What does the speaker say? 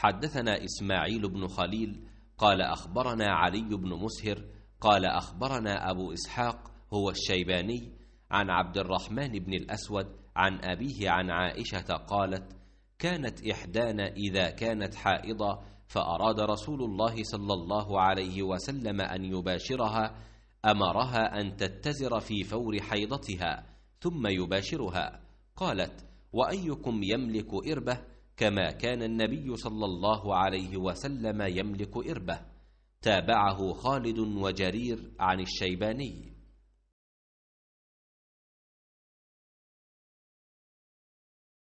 حدثنا إسماعيل بن خليل قال أخبرنا علي بن مسهر قال أخبرنا أبو إسحاق هو الشيباني عن عبد الرحمن بن الأسود عن أبيه عن عائشة قالت كانت إحدانا إذا كانت حائضة فأراد رسول الله صلى الله عليه وسلم أن يباشرها أمرها أن تتزر في فور حيضتها ثم يباشرها قالت وأيكم يملك إربه كما كان النبي صلى الله عليه وسلم يملك إربة تابعه خالد وجرير عن الشيباني